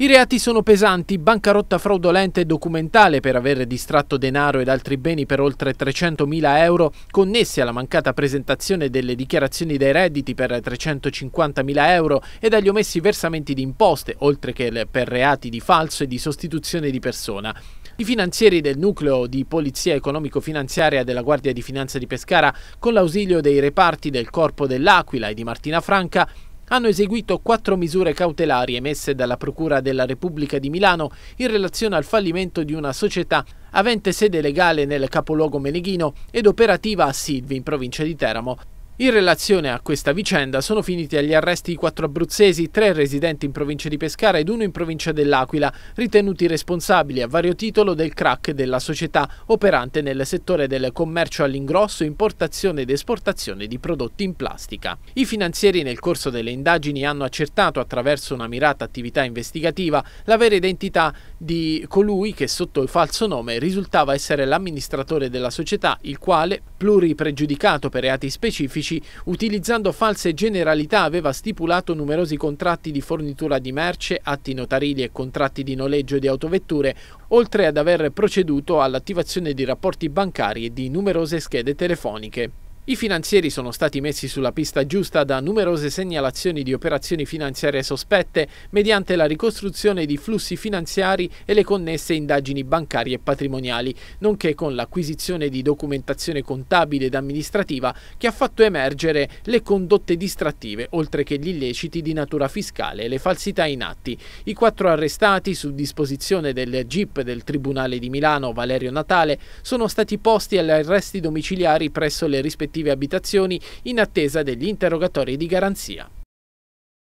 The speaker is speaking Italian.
I reati sono pesanti, bancarotta fraudolenta e documentale per aver distratto denaro ed altri beni per oltre 300.000 euro, connessi alla mancata presentazione delle dichiarazioni dei redditi per 350.000 euro e dagli omessi versamenti di imposte, oltre che per reati di falso e di sostituzione di persona. I finanzieri del nucleo di Polizia Economico-Finanziaria della Guardia di Finanza di Pescara, con l'ausilio dei reparti del Corpo dell'Aquila e di Martina Franca, hanno eseguito quattro misure cautelari emesse dalla Procura della Repubblica di Milano in relazione al fallimento di una società avente sede legale nel capoluogo meneghino ed operativa a Silvi, in provincia di Teramo, in relazione a questa vicenda sono finiti agli arresti i quattro abruzzesi, tre residenti in provincia di Pescara ed uno in provincia dell'Aquila, ritenuti responsabili a vario titolo del crack della società operante nel settore del commercio all'ingrosso, importazione ed esportazione di prodotti in plastica. I finanzieri nel corso delle indagini hanno accertato attraverso una mirata attività investigativa la vera identità di colui che sotto il falso nome risultava essere l'amministratore della società, il quale, pluripregiudicato per reati specifici, 2016, utilizzando false generalità, aveva stipulato numerosi contratti di fornitura di merce, atti notarili e contratti di noleggio di autovetture, oltre ad aver proceduto all'attivazione di rapporti bancari e di numerose schede telefoniche. I finanzieri sono stati messi sulla pista giusta da numerose segnalazioni di operazioni finanziarie sospette mediante la ricostruzione di flussi finanziari e le connesse indagini bancarie e patrimoniali, nonché con l'acquisizione di documentazione contabile ed amministrativa che ha fatto emergere le condotte distrattive, oltre che gli illeciti di natura fiscale e le falsità in atti. I quattro arrestati, su disposizione del GIP del Tribunale di Milano Valerio Natale, sono stati posti agli arresti domiciliari presso le rispettive rispettive abitazioni in attesa degli interrogatori di garanzia.